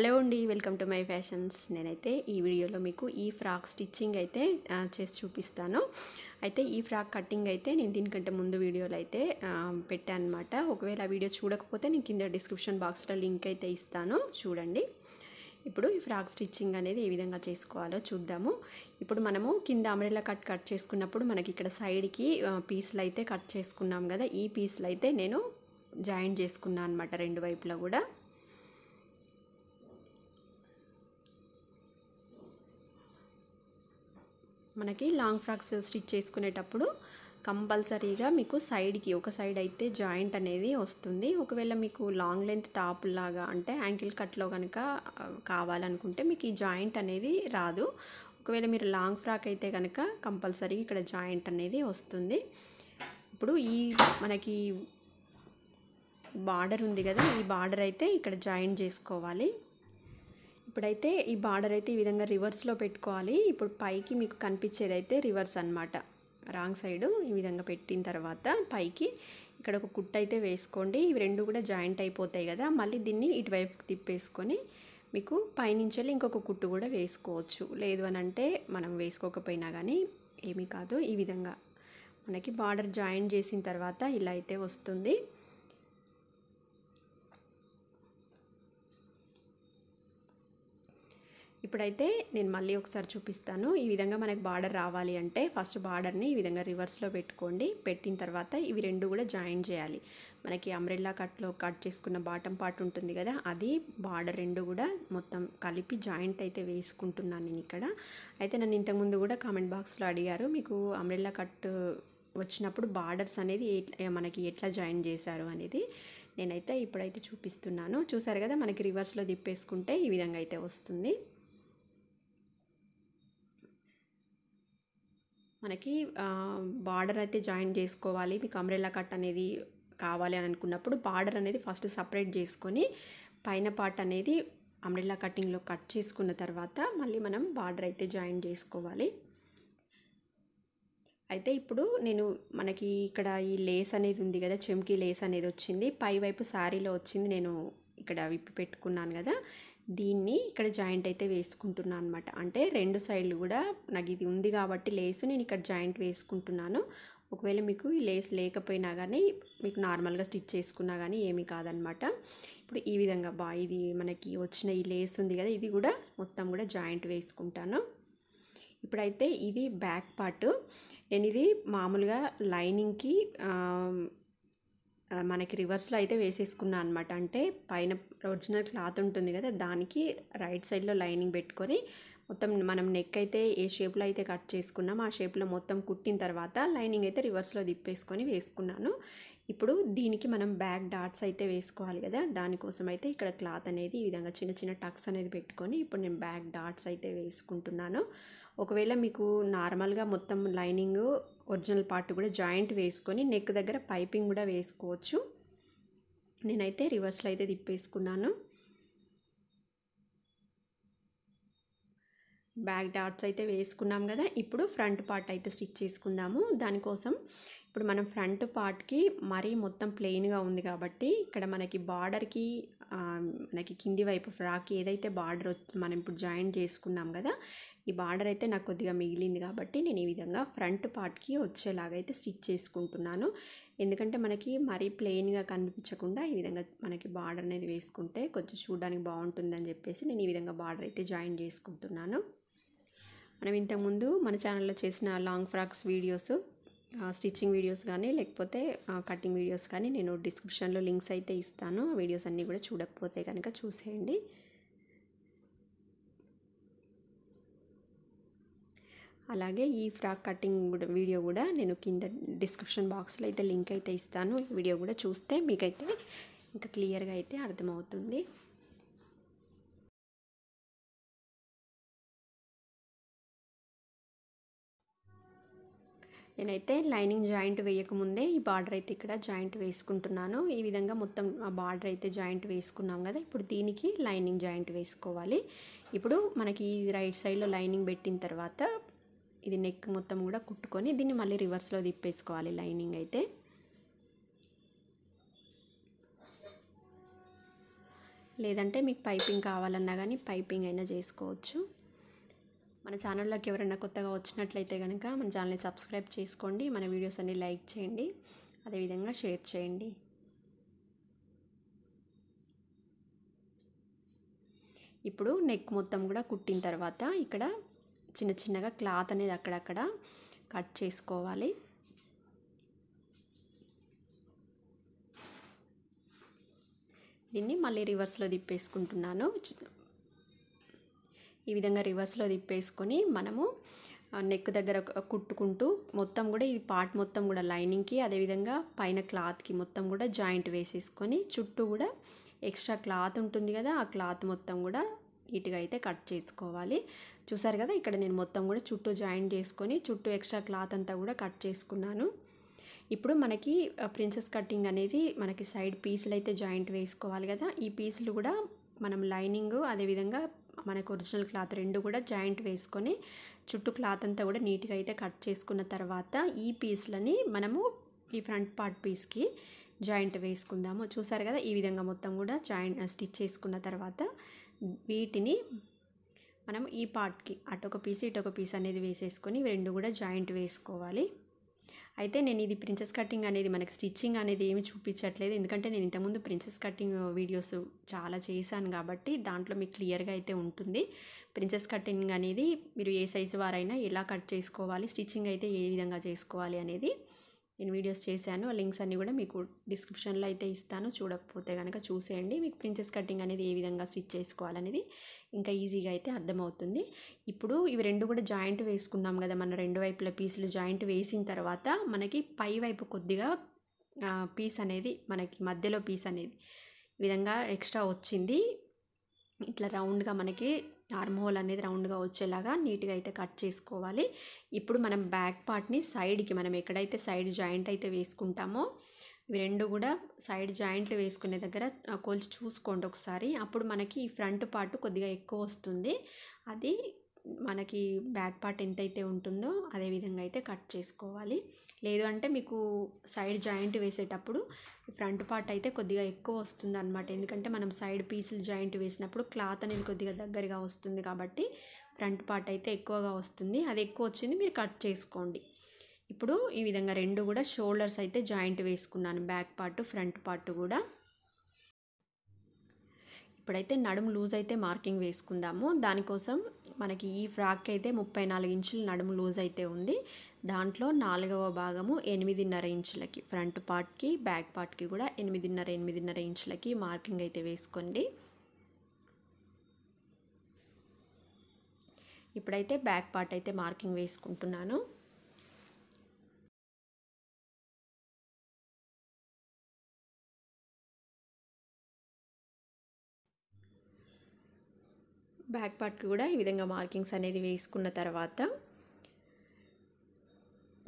hello అండి welcome to my fashions నేనైతే ఈ వీడియోలో మీకు ఈ ఫ్రాక్ స్టిచ్చింగ్ అయితే చేసి చూపిస్తాను అయితే ఈ ఫ్రాక్ కటింగ్ అయితే నేను దీనికంటే ముందు వీడియోలు అయితే పెట్టాను అనమాట ఒకవేళ ఆ వీడియో చూడకపోతే నేను కింద డిస్క్రిప్షన్ బాక్స్లో లింక్ అయితే ఇస్తాను చూడండి ఇప్పుడు ఈ ఫ్రాక్ స్టిచ్చింగ్ అనేది ఏ విధంగా చేసుకోవాలో చూద్దాము ఇప్పుడు మనము కింద అమరేలా కట్ కట్ చేసుకున్నప్పుడు మనకి ఇక్కడ సైడ్కి పీస్లు అయితే కట్ చేసుకున్నాం కదా ఈ పీస్లు అయితే నేను జాయిన్ చేసుకున్నాను అనమాట రెండు వైపులా కూడా మనకి లాంగ్ ఫ్రాక్స్ స్టిచ్ చేసుకునేటప్పుడు కంపల్సరీగా మీకు సైడ్కి ఒక సైడ్ అయితే జాయింట్ అనేది వస్తుంది ఒకవేళ మీకు లాంగ్ లెంత్ టాప్ లాగా అంటే యాంకిల్ కట్లో కనుక కావాలనుకుంటే మీకు ఈ జాయింట్ అనేది రాదు ఒకవేళ మీరు లాంగ్ ఫ్రాక్ అయితే కనుక కంపల్సరీ ఇక్కడ జాయింట్ అనేది వస్తుంది ఇప్పుడు ఈ మనకి బార్డర్ ఉంది కదా ఈ బార్డర్ అయితే ఇక్కడ జాయింట్ చేసుకోవాలి ఇప్పుడైతే ఈ బార్డర్ అయితే ఈ విధంగా రివర్స్లో పెట్టుకోవాలి ఇప్పుడు పైకి మీకు కనిపించేదైతే రివర్స్ అనమాట రాంగ్ సైడ్ ఈ విధంగా పెట్టిన తర్వాత పైకి ఇక్కడ ఒక కుట్ అయితే వేసుకోండి ఇవి రెండు కూడా జాయింట్ అయిపోతాయి కదా మళ్ళీ దీన్ని ఇటువైపుకి తిప్పేసుకొని మీకు పైనుంచి ఇంకొక కుట్టు కూడా వేసుకోవచ్చు లేదు అని అంటే మనం వేసుకోకపోయినా కానీ ఏమీ కాదు ఈ విధంగా మనకి బార్డర్ జాయిన్ చేసిన తర్వాత ఇలా అయితే వస్తుంది ఇప్పుడైతే నేను మళ్ళీ ఒకసారి చూపిస్తాను ఈ విధంగా మనకు బార్డర్ రావాలి అంటే ఫస్ట్ బార్డర్ని ఈ విధంగా రివర్స్లో పెట్టుకోండి పెట్టిన తర్వాత ఇవి రెండు కూడా జాయిన్ చేయాలి మనకి అంబ్రెల్లా కట్లో కట్ చేసుకున్న బాటం పార్ట్ ఉంటుంది కదా అది బార్డర్ రెండు కూడా మొత్తం కలిపి జాయింట్ అయితే వేసుకుంటున్నాను నేను ఇక్కడ అయితే నన్ను ఇంతకుముందు కూడా కామెంట్ బాక్స్లో అడిగారు మీకు అంబ్రెల్లా కట్ వచ్చినప్పుడు బార్డర్స్ అనేది మనకి ఎట్లా జాయిన్ చేశారు అనేది నేనైతే ఇప్పుడైతే చూపిస్తున్నాను చూసారు కదా మనకి రివర్స్లో తిప్పేసుకుంటే ఈ విధంగా అయితే వస్తుంది మనకి బార్డర్ అయితే జాయిన్ చేసుకోవాలి మీకు అంబ్రెల్లా కట్ అనేది కావాలి అని అనుకున్నప్పుడు బార్డర్ అనేది ఫస్ట్ సపరేట్ చేసుకొని పైన పార్ట్ అనేది అంబ్రెల్లా కటింగ్లో కట్ చేసుకున్న తర్వాత మళ్ళీ మనం బార్డర్ అయితే జాయిన్ చేసుకోవాలి అయితే ఇప్పుడు నేను మనకి ఇక్కడ ఈ లేస్ అనేది ఉంది కదా చెమ్కి లేస్ అనేది వచ్చింది పైవైపు శారీలో వచ్చింది నేను ఇక్కడ విప్పి పెట్టుకున్నాను కదా దీన్ని ఇక్కడ జాయింట్ అయితే వేసుకుంటున్నాను అనమాట అంటే రెండు సైడ్లు కూడా నాకు ఇది ఉంది కాబట్టి లేసు నేను ఇక్కడ జాయింట్ వేసుకుంటున్నాను ఒకవేళ మీకు ఈ లేస్ లేకపోయినా కానీ మీకు నార్మల్గా స్టిచ్ చేసుకున్నా కానీ ఏమీ కాదనమాట ఇప్పుడు ఈ విధంగా బా ఇది మనకి వచ్చిన ఈ లేస్ ఉంది కదా ఇది కూడా మొత్తం కూడా జాయింట్ వేసుకుంటాను ఇప్పుడైతే ఇది బ్యాక్ పార్ట్ నేను ఇది మామూలుగా లైనింగ్కి మనకి రివర్స్లో అయితే వేసేసుకున్నా అనమాట అంటే పైన ఒరిజినల్ క్లాత్ ఉంటుంది కదా దానికి రైట్ సైడ్లో లైనింగ్ పెట్టుకొని మొత్తం మనం నెక్ అయితే ఏ షేప్లో అయితే కట్ చేసుకున్నామో ఆ షేప్లో మొత్తం కుట్టిన తర్వాత లైనింగ్ అయితే రివర్స్లో తిప్పేసుకొని వేసుకున్నాను ఇప్పుడు దీనికి మనం బ్యాక్ డాట్స్ అయితే వేసుకోవాలి కదా దానికోసం అయితే ఇక్కడ క్లాత్ అనేది ఈ విధంగా చిన్న చిన్న టక్స్ అనేది పెట్టుకొని ఇప్పుడు నేను బ్యాక్ డాట్స్ అయితే వేసుకుంటున్నాను ఒకవేళ మీకు నార్మల్గా మొత్తం లైనింగ్ ఒరిజినల్ పార్ట్ కూడా జాయింట్ వేసుకొని నెక్ దగ్గర పైపింగ్ కూడా వేసుకోవచ్చు నేనైతే రివర్స్లో అయితే తిప్పేసుకున్నాను బ్యాక్ డాట్స్ అయితే వేసుకున్నాం కదా ఇప్పుడు ఫ్రంట్ పార్ట్ అయితే స్టిచ్ చేసుకుందాము దానికోసం ఇప్పుడు మనం ఫ్రంట్ పార్ట్కి మరీ మొత్తం ప్లెయిన్గా ఉంది కాబట్టి ఇక్కడ మనకి బార్డర్కి మనకి కింది వైపు ఫ్రాక్ ఏదైతే బార్డర్ మనం ఇప్పుడు జాయింట్ చేసుకున్నాం కదా ఈ బార్డర్ అయితే నాకు కొద్దిగా మిగిలింది కాబట్టి నేను ఈ విధంగా ఫ్రంట్ పార్ట్కి వచ్చేలాగైతే స్టిచ్ చేసుకుంటున్నాను ఎందుకంటే మనకి మరీ ప్లెయిన్గా కనిపించకుండా ఈ విధంగా మనకి బార్డర్ అనేది వేసుకుంటే కొంచెం చూడడానికి బాగుంటుందని చెప్పేసి నేను ఈ విధంగా బార్డర్ అయితే జాయిన్ చేసుకుంటున్నాను మనం ఇంతకుముందు మన ఛానల్లో చేసిన long frocks videos stitching videos కానీ లేకపోతే కటింగ్ వీడియోస్ కానీ నేను డిస్క్రిప్షన్లో లింక్స్ అయితే ఇస్తాను వీడియోస్ అన్నీ కూడా చూడకపోతే కనుక చూసేయండి అలాగే ఈ ఫ్రాక్ కటింగ్ కూడా వీడియో కూడా నేను కింద డిస్క్రిప్షన్ బాక్స్లో అయితే లింక్ అయితే ఇస్తాను ఈ వీడియో కూడా చూస్తే మీకైతే ఇంకా క్లియర్గా అయితే అర్థమవుతుంది నేనైతే లైనింగ్ జాయింట్ వేయకముందే ఈ బార్డర్ అయితే ఇక్కడ జాయింట్ వేసుకుంటున్నాను ఈ విధంగా మొత్తం ఆ బార్డర్ అయితే జాయింట్ వేసుకున్నాం కదా ఇప్పుడు దీనికి లైనింగ్ జాయింట్ వేసుకోవాలి ఇప్పుడు మనకి ఈ రైట్ సైడ్లో లైనింగ్ పెట్టిన తర్వాత ఇది నెక్ మొత్తం కూడా కుట్టుకొని దీన్ని మళ్ళీ రివర్స్లో తిప్పేసుకోవాలి లైనింగ్ అయితే లేదంటే మీకు పైపింగ్ కావాలన్నా కానీ పైపింగ్ అయినా చేసుకోవచ్చు మన ఛానల్లోకి ఎవరైనా కొత్తగా వచ్చినట్లయితే కనుక మన ఛానల్ని సబ్స్క్రైబ్ చేసుకోండి మన వీడియోస్ అన్ని లైక్ చేయండి అదేవిధంగా షేర్ చేయండి ఇప్పుడు నెక్ మొత్తం కూడా కుట్టిన తర్వాత ఇక్కడ చిన్న చిన్నగా క్లాత్ అనేది అక్కడక్కడ కట్ చేసుకోవాలి దీన్ని మళ్ళీ రివర్స్లో తిప్పేసుకుంటున్నాను ఈ విధంగా రివర్స్లో తిప్పేసుకొని మనము నెక్ దగ్గర కుట్టుకుంటూ మొత్తం కూడా ఇది పార్ట్ మొత్తం కూడా లైనింగ్కి అదేవిధంగా పైన క్లాత్కి మొత్తం కూడా జాయింట్ వేసేసుకొని చుట్టూ కూడా ఎక్స్ట్రా క్లాత్ ఉంటుంది కదా ఆ క్లాత్ మొత్తం కూడా నీట్గా అయితే కట్ చేసుకోవాలి చూసారు కదా ఇక్కడ నేను మొత్తం కూడా చుట్టూ జాయిన్ చేసుకొని చుట్టూ ఎక్స్ట్రా క్లాత్ అంతా కూడా కట్ చేసుకున్నాను ఇప్పుడు మనకి ప్రిన్సెస్ కటింగ్ అనేది మనకి సైడ్ పీసులు అయితే జాయింట్ వేసుకోవాలి కదా ఈ పీసులు కూడా మనం లైనింగ్ అదేవిధంగా మనకు ఒరిజినల్ క్లాత్ రెండు కూడా జాయింట్ వేసుకొని చుట్టూ క్లాత్ అంతా కూడా నీట్గా అయితే కట్ చేసుకున్న తర్వాత ఈ పీస్లని మనము ఈ ఫ్రంట్ పార్ట్ పీస్కి జాయింట్ వేసుకుందాము చూసారు కదా ఈ విధంగా మొత్తం కూడా జాయింట్ స్టిచ్ చేసుకున్న తర్వాత వీటిని మనం ఈ పార్ట్కి అటొక పీస్ ఇటొక పీస్ అనేది వేసేసుకొని రెండు కూడా జాయింట్ వేసుకోవాలి అయితే నేను ఇది ప్రిన్సెస్ కటింగ్ అనేది మనకి స్టిచ్చింగ్ అనేది ఏమి చూపించట్లేదు ఎందుకంటే నేను ఇంతకుముందు ప్రిన్సెస్ కటింగ్ వీడియోస్ చాలా చేశాను కాబట్టి దాంట్లో మీకు క్లియర్గా అయితే ఉంటుంది ప్రిన్సెస్ కటింగ్ అనేది మీరు ఏ సైజు వారైనా ఎలా కట్ చేసుకోవాలి స్టిచ్చింగ్ అయితే ఏ విధంగా చేసుకోవాలి అనేది నేను వీడియోస్ చేశాను ఆ లింక్స్ అన్నీ కూడా మీకు డిస్క్రిప్షన్లో అయితే ఇస్తాను చూడకపోతే కనుక చూసేయండి మీకు ప్రిన్సెస్ కటింగ్ అనేది ఏ విధంగా స్టిచ్ చేసుకోవాలనేది ఇంకా ఈజీగా అయితే అర్థమవుతుంది ఇప్పుడు ఇవి రెండు కూడా జాయింట్ వేసుకున్నాం కదా మన రెండు వైపుల పీసులు జాయింట్ వేసిన తర్వాత మనకి పై వైపు కొద్దిగా పీస్ అనేది మనకి మధ్యలో పీస్ అనేది విధంగా ఎక్స్ట్రా వచ్చింది ఇట్లా రౌండ్గా మనకి ఆర్మ్ హోల్ అనేది రౌండ్గా వచ్చేలాగా నీట్గా అయితే కట్ చేసుకోవాలి ఇప్పుడు మనం బ్యాక్ పార్ట్ని సైడ్కి మనం ఎక్కడైతే సైడ్ జాయింట్ అయితే వేసుకుంటామో ఇవి రెండు కూడా సైడ్ జాయింట్లు వేసుకునే దగ్గర కొలిచి చూసుకోండి ఒకసారి అప్పుడు మనకి ఈ ఫ్రంట్ పార్ట్ కొద్దిగా ఎక్కువ వస్తుంది అది మనకి బ్యాక్ పార్ట్ ఎంతైతే ఉంటుందో అదే విధంగా అయితే కట్ చేసుకోవాలి లేదు అంటే మీకు సైడ్ జాయింట్ వేసేటప్పుడు ఫ్రంట్ పార్ట్ అయితే కొద్దిగా ఎక్కువ వస్తుంది అనమాట ఎందుకంటే మనం సైడ్ పీసులు జాయింట్ వేసినప్పుడు క్లాత్ అనేది కొద్దిగా దగ్గరగా వస్తుంది కాబట్టి ఫ్రంట్ పార్ట్ అయితే ఎక్కువగా వస్తుంది అది ఎక్కువ వచ్చింది మీరు కట్ చేసుకోండి ఇప్పుడు ఈ విధంగా రెండు కూడా షోల్డర్స్ అయితే జాయింట్ వేసుకున్నాను బ్యాక్ పార్ట్ ఫ్రంట్ పార్ట్ కూడా ఇప్పుడైతే నడుము లూజ్ అయితే మార్కింగ్ వేసుకుందాము దానికోసం మనకి ఈ ఫ్రాక్ అయితే ముప్పై నాలుగు ఇంచులు నడుము లూజ్ అయితే ఉంది దాంట్లో నాలుగవ భాగము ఎనిమిదిన్నర ఇంచులకి ఫ్రంట్ పార్ట్కి బ్యాక్ పార్ట్కి కూడా ఎనిమిదిన్నర ఎనిమిదిన్నర ఇంచులకి మార్కింగ్ అయితే వేసుకోండి ఇప్పుడైతే బ్యాక్ పార్ట్ అయితే మార్కింగ్ వేసుకుంటున్నాను బ్యాక్ పార్ట్కి కూడా ఈ విధంగా మార్కింగ్స్ అనేది వేసుకున్న తర్వాత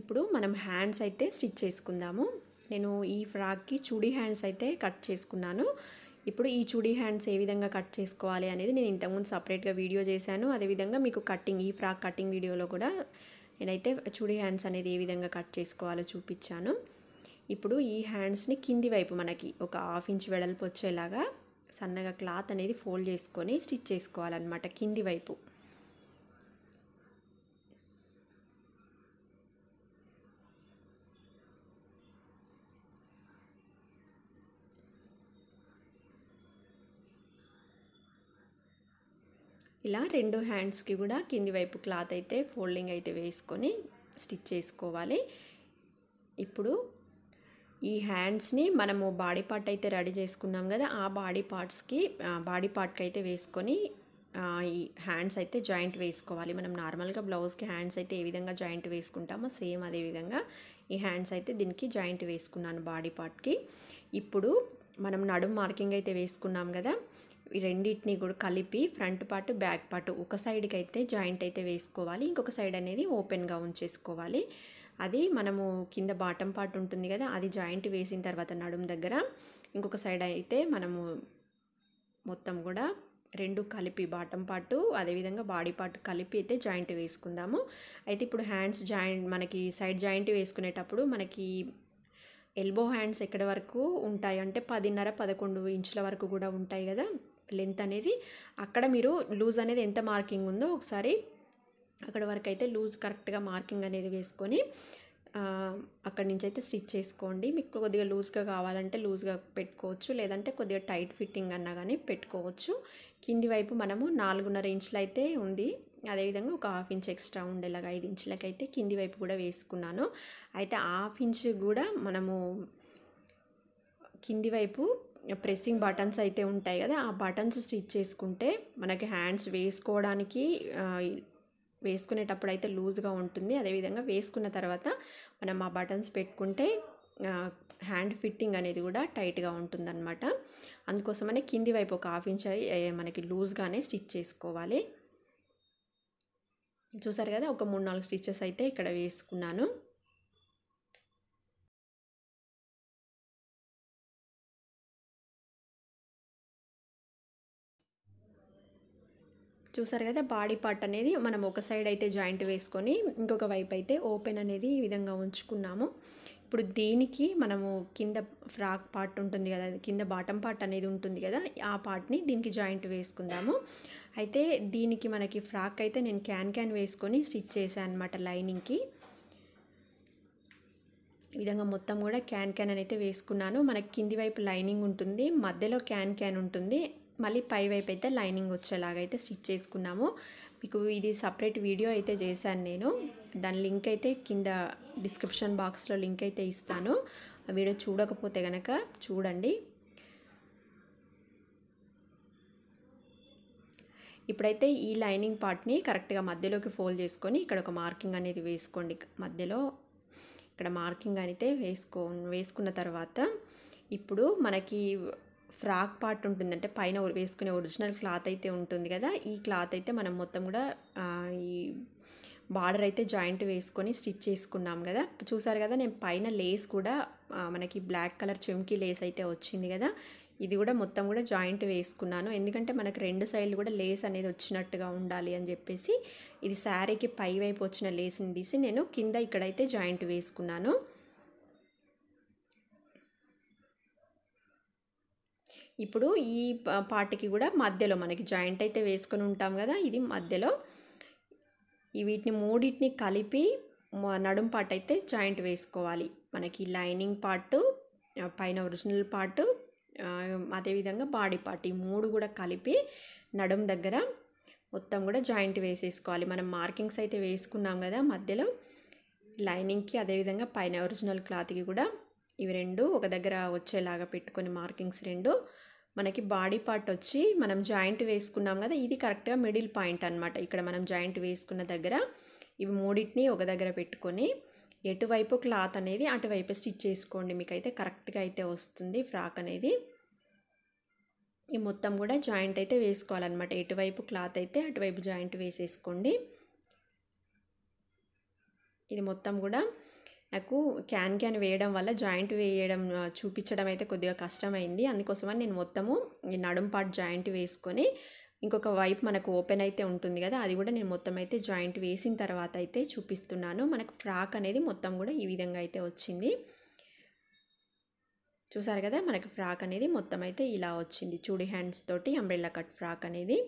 ఇప్పుడు మనం హ్యాండ్స్ అయితే స్టిచ్ చేసుకుందాము నేను ఈ ఫ్రాక్కి చుడీ హ్యాండ్స్ అయితే కట్ చేసుకున్నాను ఇప్పుడు ఈ చుడీ హ్యాండ్స్ ఏ విధంగా కట్ చేసుకోవాలి అనేది నేను ఇంతకుముందు సపరేట్గా వీడియో చేశాను అదేవిధంగా మీకు కటింగ్ ఈ ఫ్రాక్ కటింగ్ వీడియోలో కూడా నేనైతే చుడీ హ్యాండ్స్ అనేది ఏ విధంగా కట్ చేసుకోవాలో చూపించాను ఇప్పుడు ఈ హ్యాండ్స్ని కింది వైపు మనకి ఒక హాఫ్ ఇంచ్ వెడల్పు వచ్చేలాగా సన్నగా క్లాత్ అనేది ఫోల్డ్ చేసుకొని స్టిచ్ చేసుకోవాలన్నమాట కింది వైపు ఇలా రెండు హ్యాండ్స్కి కూడా కింది వైపు క్లాత్ అయితే ఫోల్డింగ్ అయితే వేసుకొని స్టిచ్ చేసుకోవాలి ఇప్పుడు ఈ హ్యాండ్స్ని మనము బాడీ పార్ట్ అయితే రెడీ చేసుకున్నాం కదా ఆ బాడీ పార్ట్స్కి బాడీ పార్ట్కి అయితే వేసుకొని ఈ హ్యాండ్స్ అయితే జాయింట్ వేసుకోవాలి మనం నార్మల్గా బ్లౌజ్కి హ్యాండ్స్ అయితే ఏ విధంగా జాయింట్ వేసుకుంటామో సేమ్ అదే విధంగా ఈ హ్యాండ్స్ అయితే దీనికి జాయింట్ వేసుకున్నాను బాడీ పార్ట్కి ఇప్పుడు మనం నడుం మార్కింగ్ అయితే వేసుకున్నాం కదా ఈ రెండింటిని కూడా కలిపి ఫ్రంట్ పార్ట్ బ్యాక్ పార్ట్ ఒక సైడ్కి అయితే జాయింట్ అయితే వేసుకోవాలి ఇంకొక సైడ్ అనేది ఓపెన్గా ఉంచేసుకోవాలి అది మనము కింద బాటం పార్ట్ ఉంటుంది కదా అది జాయింట్ వేసిన తర్వాత నడుం దగ్గర ఇంకొక సైడ్ అయితే మనము మొత్తం కూడా రెండు కలిపి బాటం పార్టు అదేవిధంగా బాడీ పార్ట్ కలిపి అయితే జాయింట్ వేసుకుందాము అయితే ఇప్పుడు హ్యాండ్స్ జాయింట్ మనకి సైడ్ జాయింట్ వేసుకునేటప్పుడు మనకి ఎల్బో హ్యాండ్స్ ఎక్కడ వరకు ఉంటాయి అంటే పదిన్నర పదకొండు ఇంచుల వరకు కూడా ఉంటాయి కదా లెంత్ అనేది అక్కడ మీరు లూజ్ అనేది ఎంత మార్కింగ్ ఉందో ఒకసారి అక్కడ వరకు అయితే లూజ్ కరెక్ట్గా మార్కింగ్ అనేది వేసుకొని అక్కడి నుంచి అయితే స్టిచ్ చేసుకోండి మీకు కొద్దిగా లూజ్గా కావాలంటే లూజ్గా పెట్టుకోవచ్చు లేదంటే కొద్దిగా టైట్ ఫిట్టింగ్ అన్నా కానీ పెట్టుకోవచ్చు కింది వైపు మనము నాలుగున్నర ఇంచులు అయితే ఉంది అదేవిధంగా ఒక హాఫ్ ఇంచ్ ఎక్స్ట్రా ఉండేలాగా ఐదు అయితే కింది వైపు కూడా వేసుకున్నాను అయితే హాఫ్ ఇంచ్ కూడా మనము కింది వైపు ప్రెస్సింగ్ బటన్స్ అయితే ఉంటాయి కదా ఆ బటన్స్ స్టిచ్ చేసుకుంటే మనకి హ్యాండ్స్ వేసుకోవడానికి వేసుకునేటప్పుడు అయితే లూజ్గా ఉంటుంది అదేవిధంగా వేసుకున్న తర్వాత మనం ఆ బటన్స్ పెట్టుకుంటే హ్యాండ్ ఫిట్టింగ్ అనేది కూడా టైట్గా అనమాట అందుకోసమనే కింది వైపు ఒక హాఫ్ ఇంచ్ మనకి లూజ్గానే స్టిచ్ చేసుకోవాలి చూసారు కదా ఒక మూడు నాలుగు స్టిచ్చెస్ అయితే ఇక్కడ వేసుకున్నాను చూసారు కదా బాడీ పార్ట్ అనేది మనం ఒక సైడ్ అయితే జాయింట్ వేసుకొని ఇంకొక వైపు అయితే ఓపెన్ అనేది ఈ విధంగా ఉంచుకున్నాము ఇప్పుడు దీనికి మనము కింద ఫ్రాక్ పార్ట్ ఉంటుంది కదా కింద బాటం పార్ట్ అనేది ఉంటుంది కదా ఆ పార్ట్ని దీనికి జాయింట్ వేసుకుందాము అయితే దీనికి మనకి ఫ్రాక్ అయితే నేను క్యాన్ క్యాన్ వేసుకొని స్టిచ్ చేశాను అనమాట లైనింగ్కి ఈ విధంగా మొత్తం కూడా క్యాన్ క్యాన్ అయితే వేసుకున్నాను మనకి కింది వైపు లైనింగ్ ఉంటుంది మధ్యలో క్యాన్ క్యాన్ ఉంటుంది మళ్ళీ పై వైపు అయితే లైనింగ్ వచ్చేలాగా అయితే స్టిచ్ చేసుకున్నాము మీకు ఇది సపరేట్ వీడియో అయితే చేశాను నేను దాని లింక్ అయితే కింద డిస్క్రిప్షన్ బాక్స్లో లింక్ అయితే ఇస్తాను ఆ వీడియో చూడకపోతే కనుక చూడండి ఇప్పుడైతే ఈ లైనింగ్ పార్ట్ని కరెక్ట్గా మధ్యలోకి ఫోల్డ్ చేసుకొని ఇక్కడ ఒక మార్కింగ్ అనేది వేసుకోండి మధ్యలో ఇక్కడ మార్కింగ్ అయితే వేసుకో వేసుకున్న తర్వాత ఇప్పుడు మనకి ఫ్రాక్ పార్ట్ ఉంటుందంటే పైన వేసుకునే ఒరిజినల్ క్లాత్ అయితే ఉంటుంది కదా ఈ క్లాత్ అయితే మనం మొత్తం కూడా ఈ బార్డర్ అయితే జాయింట్ వేసుకొని స్టిచ్ చేసుకున్నాం కదా చూసారు కదా నేను పైన లేస్ కూడా మనకి బ్లాక్ కలర్ చెంకి లేస్ అయితే వచ్చింది కదా ఇది కూడా మొత్తం కూడా జాయింట్ వేసుకున్నాను ఎందుకంటే మనకు రెండు సైడ్లు కూడా లేస్ అనేది వచ్చినట్టుగా ఉండాలి అని చెప్పేసి ఇది శారీకి పై వైపు వచ్చిన లేస్ని తీసి నేను కింద ఇక్కడైతే జాయింట్ వేసుకున్నాను ఇప్పుడు ఈ పార్ట్కి కూడా మధ్యలో మనకి జాయింట్ అయితే వేసుకొని ఉంటాం కదా ఇది మధ్యలో వీటిని మూడింటిని కలిపి నడుం పార్ట్ అయితే జాయింట్ వేసుకోవాలి మనకి లైనింగ్ పార్ట్ పైన ఒరిజినల్ పార్ట్ అదేవిధంగా బాడీ పార్ట్ ఈ మూడు కూడా కలిపి నడుం దగ్గర మొత్తం కూడా జాయింట్ వేసేసుకోవాలి మనం మార్కింగ్స్ అయితే వేసుకున్నాం కదా మధ్యలో లైనింగ్కి అదేవిధంగా పైన ఒరిజినల్ క్లాత్కి కూడా ఇవి రెండు ఒక దగ్గర వచ్చేలాగా పెట్టుకొని మార్కింగ్స్ రెండు మనకి బాడీ పార్ట్ వచ్చి మనం జాయింట్ వేసుకున్నాం కదా ఇది కరెక్ట్గా మిడిల్ పాయింట్ అనమాట ఇక్కడ మనం జాయింట్ వేసుకున్న దగ్గర ఇవి మూడింటిని ఒక దగ్గర పెట్టుకొని ఎటువైపు క్లాత్ అనేది అటువైపు స్టిచ్ చేసుకోండి మీకైతే కరెక్ట్గా అయితే వస్తుంది ఫ్రాక్ అనేది ఈ మొత్తం కూడా జాయింట్ అయితే వేసుకోవాలన్నమాట ఎటువైపు క్లాత్ అయితే అటువైపు జాయింట్ వేసేసుకోండి ఇది మొత్తం కూడా నాకు క్యాన్ క్యాన్ వేయడం వల్ల జాయింట్ వేయడం చూపించడం అయితే కొద్దిగా కష్టమైంది అందుకోసమని నేను మొత్తము ఈ నడుం పార్ట్ జాయింట్ వేసుకొని ఇంకొక వైపు మనకు ఓపెన్ అయితే ఉంటుంది కదా అది కూడా నేను మొత్తం అయితే జాయింట్ వేసిన తర్వాత అయితే చూపిస్తున్నాను మనకు ఫ్రాక్ అనేది మొత్తం కూడా ఈ విధంగా అయితే వచ్చింది చూసారు కదా మనకు ఫ్రాక్ అనేది మొత్తం అయితే ఇలా వచ్చింది చూడి హ్యాండ్స్ తోటి అంబ్రెల్లా కట్ ఫ్రాక్ అనేది